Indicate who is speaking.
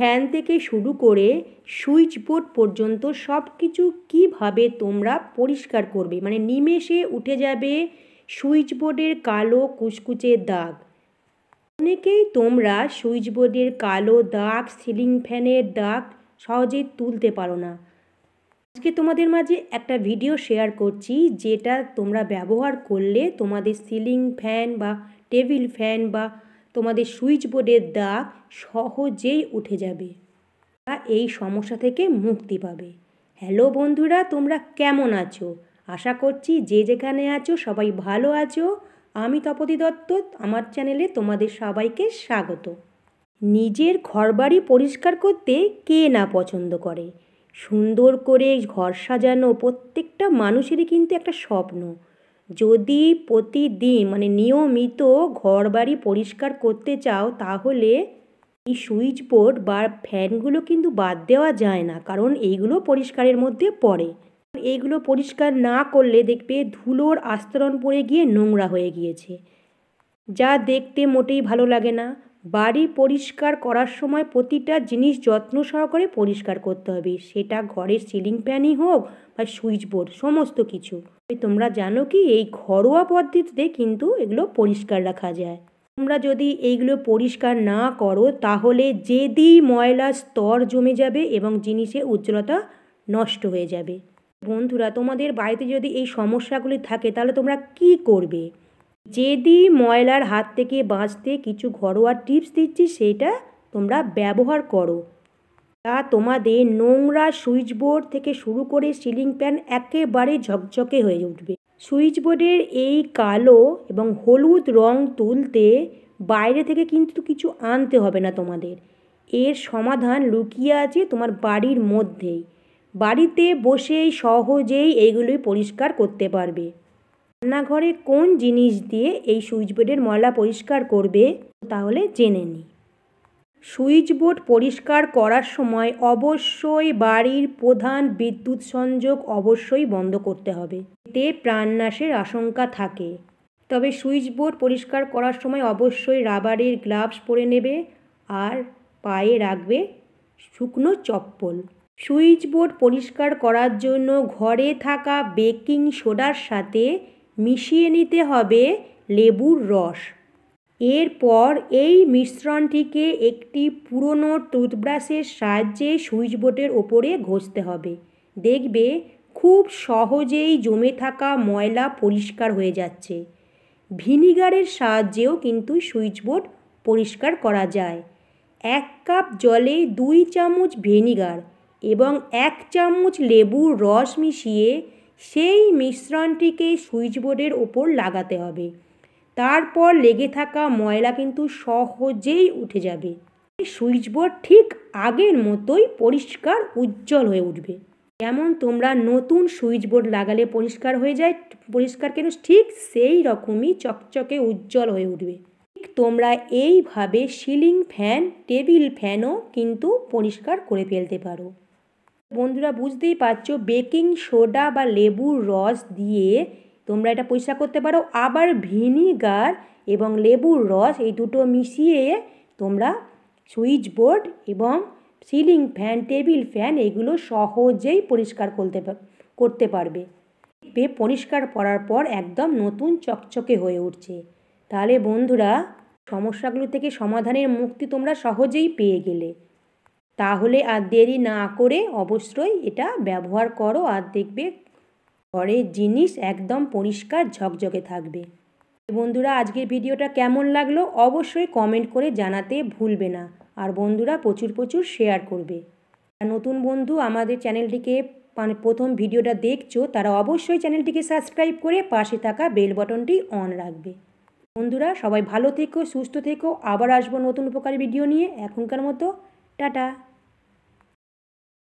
Speaker 1: fan থেকে শুরু করে সুইচ বোর্ড পর্যন্ত সব কিছু কীভাবে তোমরা পরিষ্কার করবে মানে নিমেষে উঠে যাবে সুইচ বোর্ডের কালো কুচকুচে দাগ অনেকেই তোমরা সুইচ বোর্ডের কালো দাগ সিলিং ফ্যানের দাগ সহজেই তুলতে পারো না আজকে তোমাদের মাঝে একটা ভিডিও শেয়ার করছি যেটা তোমরা ব্যবহার করলে তোমাদের সিলিং ফ্যান বা টেবিল ফ্যান বা তোমাদের সুইচ বোর্ডের দাগ সহজেই উঠে যাবে এই সমস্যা থেকে মুক্তি পাবে হ্যালো বন্ধুরা তোমরা কেমন আছো আশা করছি যে যেখানে আছো সবাই ভালো আছো আমি তপতি দত্ত আমার চ্যানেলে তোমাদের সবাইকে স্বাগত নিজের ঘরবাড়ি পরিষ্কার করতে কে না পছন্দ করে সুন্দর করে ঘর সাজানো প্রত্যেকটা মানুষেরই কিন্তু একটা স্বপ্ন যদি প্রতিদিন মানে নিয়মিত ঘর বাড়ি পরিষ্কার করতে চাও তাহলে এই সুইচ বোর্ড বা ফ্যানগুলো কিন্তু বাদ দেওয়া যায় না কারণ এইগুলো পরিষ্কারের মধ্যে পড়ে এইগুলো পরিষ্কার না করলে দেখবে ধুলোর আস্তরণ পড়ে গিয়ে নোংরা হয়ে গিয়েছে যা দেখতে মোটেই ভালো লাগে না বাড়ি পরিষ্কার করার সময় প্রতিটা জিনিস যত্ন সহকারে পরিষ্কার করতে হবে সেটা ঘরের সিলিং ফ্যানই হোক বা সুইচ বোর্ড সমস্ত কিছু তোমরা জানো কি এই ঘরোয়া পদ্ধতিতে কিন্তু এগুলো পরিষ্কার রাখা যায় তোমরা যদি এইগুলো পরিষ্কার না করো তাহলে যেদি ময়লা স্তর জমে যাবে এবং জিনিসে উজ্জ্বলতা নষ্ট হয়ে যাবে বন্ধুরা তোমাদের বাড়িতে যদি এই সমস্যাগুলি থাকে তাহলে তোমরা কি করবে যেদি ময়লার হাত থেকে বাঁচতে কিছু ঘরোয়া টিপস দিচ্ছি সেটা তোমরা ব্যবহার করো তা তোমাদের নোংরা সুইচবোর্ড থেকে শুরু করে সিলিং প্যান একেবারে ঝকঝকে হয়ে উঠবে সুইচবোর্ডের এই কালো এবং হলুদ রং তুলতে বাইরে থেকে কিন্তু কিছু আনতে হবে না তোমাদের এর সমাধান লুকিয়ে আছে তোমার বাড়ির মধ্যেই বাড়িতে বসেই সহজেই এইগুলোই পরিষ্কার করতে পারবে রান্নাঘরে কোন জিনিস দিয়ে এই সুইচবোর্ডের ময়লা পরিষ্কার করবে তাহলে জেনে নিই সুইচ বোর্ড পরিষ্কার করার সময় অবশ্যই বাড়ির প্রধান বিদ্যুৎ সংযোগ অবশ্যই বন্ধ করতে হবে এতে প্রাণনাশের আশঙ্কা থাকে তবে সুইচ বোর্ড পরিষ্কার করার সময় অবশ্যই রাবারের গ্লাভস পরে নেবে আর পায়ে রাখবে শুকনো চপ্পল সুইচ বোর্ড পরিষ্কার করার জন্য ঘরে থাকা বেকিং সোডার সাথে মিশিয়ে নিতে হবে লেবুর রস এরপর এই মিশ্রণটিকে একটি পুরনো টুথব্রাশের সাহায্যে সুইচ বোর্ডের ওপরে ঘষতে হবে দেখবে খুব সহজেই জমে থাকা ময়লা পরিষ্কার হয়ে যাচ্ছে ভিনিগারের সাহায্যেও কিন্তু সুইচ বোর্ড পরিষ্কার করা যায় এক কাপ জলে দুই চামচ ভিনিগার এবং এক চামচ লেবুর রস মিশিয়ে সেই মিশ্রণটিকে সুইচ বোর্ডের ওপর লাগাতে হবে তারপর লেগে থাকা ময়লা কিন্তু সহজেই উঠে যাবে সুইচ বোর্ড ঠিক আগের মতোই পরিষ্কার উজ্জ্বল হয়ে উঠবে যেমন তোমরা নতুন সুইচ বোর্ড লাগালে পরিষ্কার হয়ে যায় পরিষ্কার কেন ঠিক সেই রকমই চকচকে উজ্জ্বল হয়ে উঠবে ঠিক তোমরা এইভাবে সিলিং ফ্যান টেবিল ফ্যানও কিন্তু পরিষ্কার করে ফেলতে পারো বন্ধুরা বুঝতেই পারছো বেকিং সোডা বা লেবুর রস দিয়ে তোমরা এটা পরিষ্কার করতে পারো আবার ভিনিগার এবং লেবুর রস এই দুটো মিশিয়ে তোমরা সুইচ বোর্ড এবং সিলিং ফ্যান টেবিল ফ্যান এগুলো সহজেই পরিষ্কার করতে করতে পারবে পে পরিষ্কার করার পর একদম নতুন চকচকে হয়ে উঠছে তাহলে বন্ধুরা সমস্যাগুলো থেকে সমাধানের মুক্তি তোমরা সহজেই পেয়ে গেলে তাহলে আর দেরি না করে অবশ্যই এটা ব্যবহার করো আর দেখবে ঘরের জিনিস একদম পরিষ্কার ঝকঝকে থাকবে বন্ধুরা আজকের ভিডিওটা কেমন লাগলো অবশ্যই কমেন্ট করে জানাতে ভুলবে না আর বন্ধুরা প্রচুর প্রচুর শেয়ার করবে আর নতুন বন্ধু আমাদের চ্যানেলটিকে মানে প্রথম ভিডিওটা দেখছো তারা অবশ্যই চ্যানেলটিকে সাবস্ক্রাইব করে পাশে থাকা বেল বটনটি অন রাখবে বন্ধুরা সবাই ভালো থেকো সুস্থ থেকো আবার আসবো নতুন উপকারী ভিডিও নিয়ে এখনকার মতো টাটা